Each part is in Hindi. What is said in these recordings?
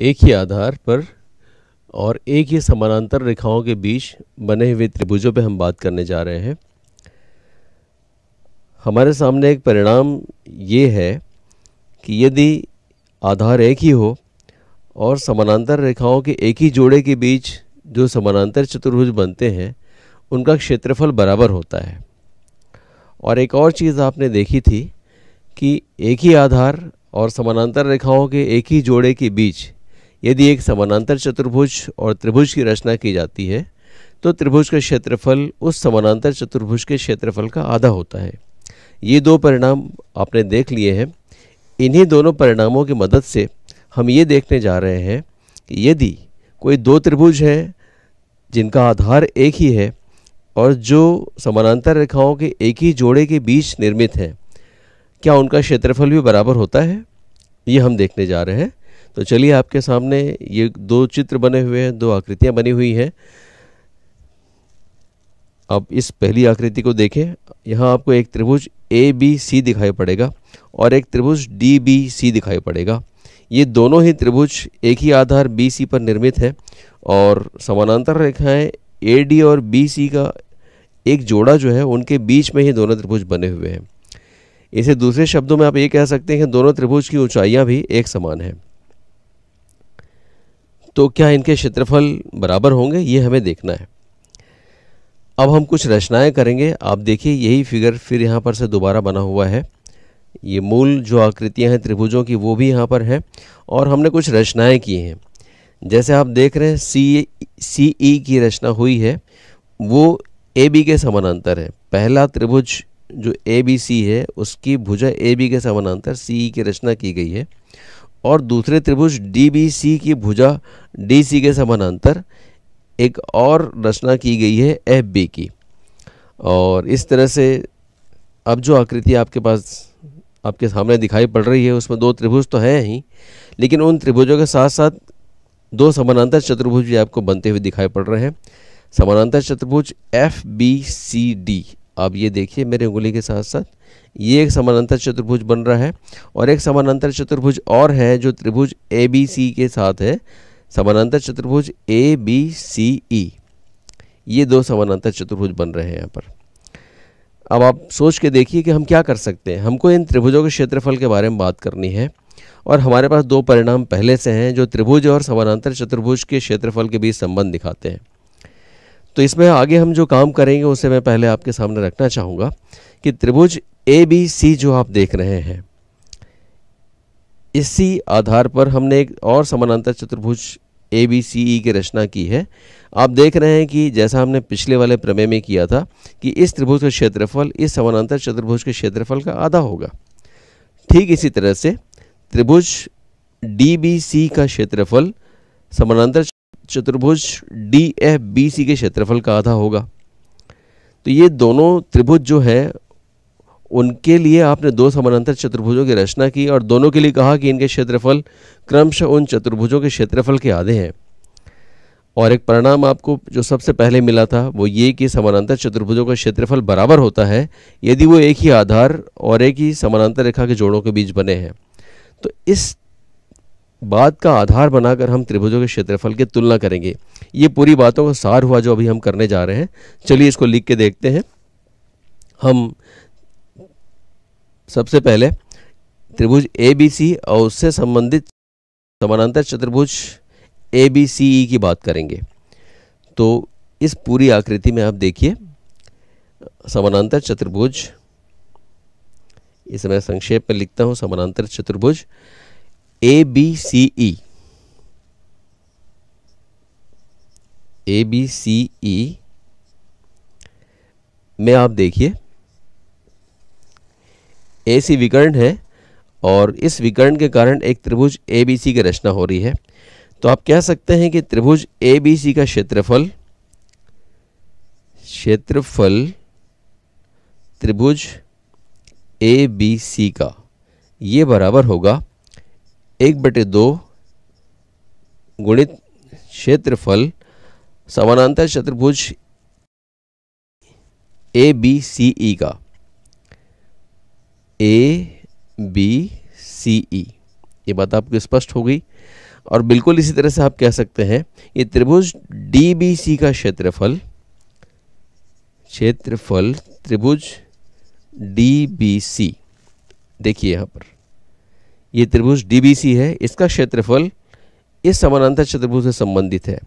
एक ही आधार पर और एक ही समानांतर रेखाओं के बीच बने हुए त्रिभुजों पर हम बात करने जा रहे हैं हमारे सामने एक परिणाम ये है कि यदि आधार एक ही हो और समानांतर रेखाओं के एक ही जोड़े के बीच जो समानांतर चतुर्भुज बनते हैं उनका क्षेत्रफल बराबर होता है और एक और चीज़ आपने देखी थी कि एक ही आधार और समानांतर रेखाओं के एक ही जोड़े के बीच यदि एक समानांतर चतुर्भुज और त्रिभुज की रचना की जाती है तो त्रिभुज का क्षेत्रफल उस समानांतर चतुर्भुज के क्षेत्रफल का आधा होता है ये दो परिणाम आपने देख लिए हैं इन्हीं दोनों परिणामों की मदद से हम ये देखने जा रहे हैं कि यदि कोई दो त्रिभुज हैं जिनका आधार एक ही है और जो समानांतर रेखाओं के एक ही जोड़े के बीच निर्मित हैं क्या उनका क्षेत्रफल भी बराबर होता है ये हम देखने जा रहे हैं तो चलिए आपके सामने ये दो चित्र बने हुए हैं दो आकृतियाँ बनी हुई हैं अब इस पहली आकृति को देखें यहाँ आपको एक त्रिभुज ए बी सी दिखाई पड़ेगा और एक त्रिभुज डी बी सी दिखाई पड़ेगा ये दोनों ही त्रिभुज एक ही आधार बी सी पर निर्मित हैं और समानांतर रेखाएं ए डी और बी सी का एक जोड़ा जो है उनके बीच में ही दोनों त्रिभुज बने हुए हैं इसे दूसरे शब्दों में आप ये कह सकते हैं दोनों त्रिभुज की ऊँचाइयाँ भी एक समान हैं तो क्या इनके क्षेत्रफल बराबर होंगे ये हमें देखना है अब हम कुछ रचनाएं करेंगे आप देखिए यही फिगर फिर यहाँ पर से दोबारा बना हुआ है ये मूल जो आकृतियाँ हैं त्रिभुजों की वो भी यहाँ पर हैं और हमने कुछ रचनाएँ की हैं जैसे आप देख रहे हैं सी सी ई की रचना हुई है वो ए बी के समानांतर है पहला त्रिभुज जो ए बी सी है उसकी भुजा ए बी के समानांतर सी ई e की रचना की गई है और दूसरे त्रिभुज डी की भुजा डी के समानांतर एक और रचना की गई है एफ की और इस तरह से अब जो आकृति आपके पास आपके सामने दिखाई पड़ रही है उसमें दो त्रिभुज तो हैं ही लेकिन उन त्रिभुजों के साथ साथ दो समानांतर चतुर्भुज भी आपको बनते हुए दिखाई पड़ रहे हैं समानांतर चतुर्भुज एफ बी सी डी अब ये देखिए मेरे उंगली के साथ साथ ये एक समानांतर चतुर्भुज बन रहा है और एक समानांतर चतुर्भुज और है जो त्रिभुज ए बी सी के साथ है समानांतर चतुर्भुज ए बी सी ई ये दो समानांतर चतुर्भुज बन रहे हैं यहाँ पर अब आप सोच के देखिए कि हम क्या कर सकते हैं हमको इन त्रिभुजों के क्षेत्रफल के बारे में बात करनी है और हमारे पास दो परिणाम पहले से हैं जो त्रिभुज और समानांतर चतुर्भुज के क्षेत्रफल के बीच संबंध दिखाते हैं तो इसमें आगे हम जो काम करेंगे उसे मैं पहले आपके सामने रखना चाहूँगा कि त्रिभुज ए बी सी जो आप देख रहे हैं इसी आधार पर हमने एक और समानांतर चतुर्भुज ए बी सी ई की रचना की है आप देख रहे हैं कि जैसा हमने पिछले वाले प्रमेय में किया था कि इस त्रिभुज का क्षेत्रफल इस समानांतर चतुर्भुज के क्षेत्रफल का आधा होगा ठीक इसी तरह से त्रिभुज डी बी सी का क्षेत्रफल समानांतर चतुर्भुज डी एफ बी सी के क्षेत्रफल का आधा होगा तो ये दोनों त्रिभुज जो है उनके लिए आपने दो समानांतर चतुर्भुजों की रचना की और दोनों के लिए कहा कि इनके क्षेत्रफल क्रमशः उन चतुर्भुजों के क्षेत्रफल के आधे हैं और एक परिणाम आपको जो सबसे पहले मिला था वो ये कि समानांतर चतुर्भुजों का क्षेत्रफल बराबर होता है यदि वो एक ही आधार और एक ही समानांतर रेखा के जोड़ों के बीच बने हैं तो इस बात का आधार बनाकर हम त्रिभुजों के क्षेत्रफल की तुलना करेंगे ये पूरी बातों का सार हुआ जो अभी हम करने जा रहे हैं चलिए इसको लिख के देखते हैं हम सबसे पहले त्रिभुज ए बी सी और उससे संबंधित समानांतर चतुर्भुज ए बी सी ई की बात करेंगे तो इस पूरी आकृति में आप देखिए समानांतर चतुर्भुज इसमें संक्षेप में लिखता हूँ समानांतर चतुर्भुज A B C E A B C ई में आप देखिए ए सी विकर्ण है और इस विकर्ण के कारण एक त्रिभुज ए बी सी की रचना हो रही है तो आप कह सकते हैं कि त्रिभुज ए बी सी का क्षेत्रफल क्षेत्रफल त्रिभुज ए बी सी का ये बराबर होगा एक बटे दो गुणित क्षेत्रफल समानांतर चतुर्भुज ए बी सी ई का ए बी सी ई ये बात आपको स्पष्ट हो गई और बिल्कुल इसी तरह से आप कह सकते हैं ये त्रिभुज डी बी सी का क्षेत्रफल क्षेत्रफल त्रिभुज डी बी सी देखिए यहाँ पर ये त्रिभुज डीबीसी है इसका क्षेत्रफल इस समानांतर चतुर्भुज से संबंधित है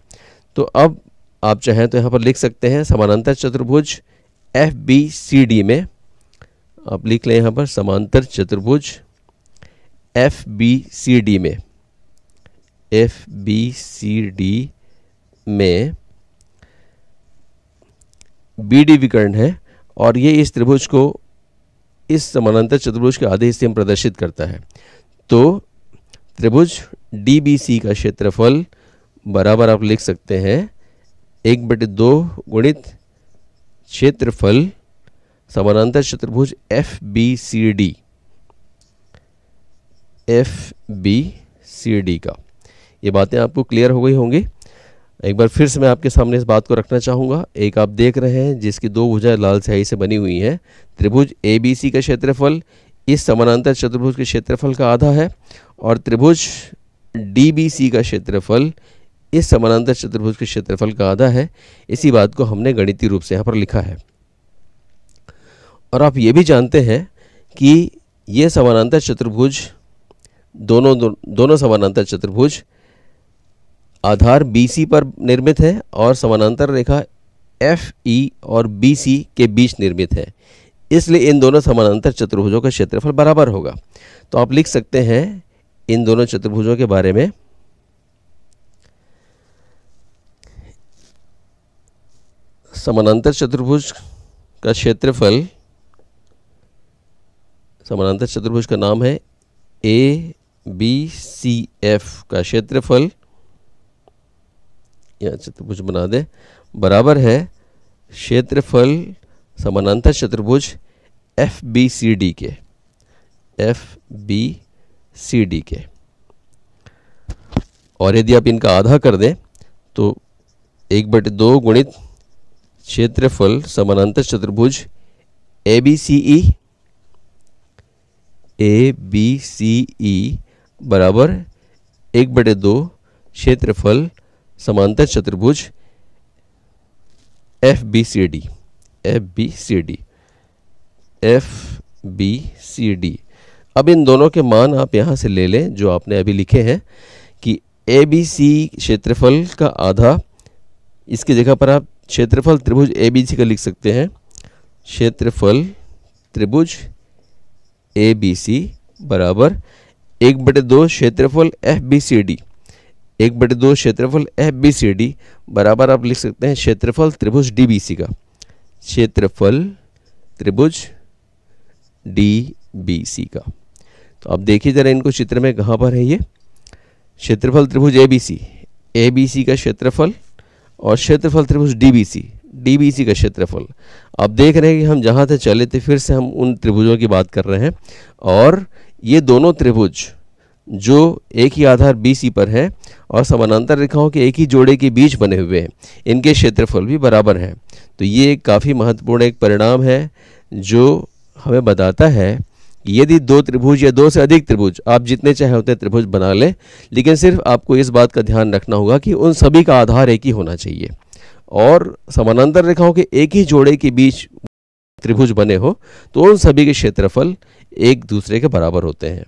तो अब आप चाहें तो यहाँ पर लिख सकते हैं समानांतर चतुर्भुज एफ बी सी डी में आप लिख लें यहाँ पर समांतर चतुर्भुज एफ बी सी डी में एफ बी सी डी में बी डी विकर्ण है और ये इस त्रिभुज को इस समानांतर चतुर्भुज के आधे हिस्से में प्रदर्शित करता है तो त्रिभुज डी का क्षेत्रफल बराबर आप लिख सकते हैं एक बटे दो गुणित क्षेत्रफल समानांतर चतुर्भुज F B C D F B C D का ये बातें आपको क्लियर हो गई होंगी एक बार फिर से मैं आपके सामने इस बात को रखना चाहूँगा एक आप देख रहे हैं जिसकी दो भुजाएं लाल स्याही से बनी हुई हैं त्रिभुज ए बी सी का क्षेत्रफल इस समानांतर चतुर्भुज के क्षेत्रफल का आधा है और त्रिभुज डी का क्षेत्रफल इस समानांतर चतुर्भुज के क्षेत्रफल का आधा है इसी बात को हमने गणितीय रूप से यहाँ पर लिखा है और आप ये भी जानते हैं कि ये समानांतर चतुर्भुज दोनों दो, दोनों समानांतर चतुर्भुज आधार BC पर निर्मित है और समानांतर रेखा एफ ई e और BC के बीच निर्मित है इसलिए इन दोनों समानांतर चतुर्भुजों का क्षेत्रफल बराबर होगा तो आप लिख सकते हैं इन दोनों चतुर्भुजों के बारे में समानांतर चतुर्भुज का क्षेत्रफल समानांतर चतुर्भुज का नाम है ए बी सी एफ का क्षेत्रफल या चतुर्भुज बना दे बराबर है क्षेत्रफल समानांतर चतुर्भुज एफ बी सी डी के एफ बी सी डी के और यदि आप इनका आधा कर दें तो एक बटे दो गुणित क्षेत्रफल समानांतर चतुर्भुज A B C E A B C ई बराबर एक बटे दो क्षेत्रफल समांतर चतुर्भुज F B C D F B C D F B C D अब इन दोनों के मान आप यहाँ से ले लें जो आपने अभी लिखे हैं कि ए बी सी क्षेत्रफल का आधा इसकी जगह पर आप क्षेत्रफल त्रिभुज ए बी सी का लिख सकते हैं क्षेत्रफल त्रिभुज ए बी सी बराबर एक बटे दो क्षेत्रफल एफ बी सी डी एक बटे दो क्षेत्रफल एफ बी सी डी बराबर आप लिख सकते हैं क्षेत्रफल त्रिभुज डी बी सी का क्षेत्रफल त्रिभुज डी बी सी का तो अब देखिए जरा इनको चित्र में कहाँ पर है ये क्षेत्रफल त्रिभुज A B C A B C का क्षेत्रफल और क्षेत्रफल त्रिभुज D B C D B C का क्षेत्रफल अब देख रहे हैं कि हम जहाँ से चले थे फिर से हम उन त्रिभुजों की बात कर रहे हैं और ये दोनों त्रिभुज जो एक ही आधार बी सी पर है और समानांतर रेखाओं के एक ही जोड़े के बीच बने हुए हैं इनके क्षेत्रफल भी बराबर हैं तो ये काफ़ी महत्वपूर्ण एक परिणाम है जो हमें बताता है कि यदि दो त्रिभुज या दो से अधिक त्रिभुज आप जितने चाहे उतने त्रिभुज बना लें लेकिन सिर्फ आपको इस बात का ध्यान रखना होगा कि उन सभी का आधार एक ही होना चाहिए और समानांतर रेखाओं के एक ही जोड़े के बीच त्रिभुज बने हो तो उन सभी के क्षेत्रफल एक दूसरे के बराबर होते हैं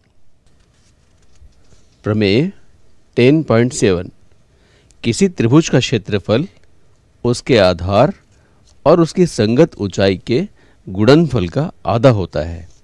प्रमेय 10.7 किसी त्रिभुज का क्षेत्रफल उसके आधार और उसकी संगत ऊंचाई के गुणनफल का आधा होता है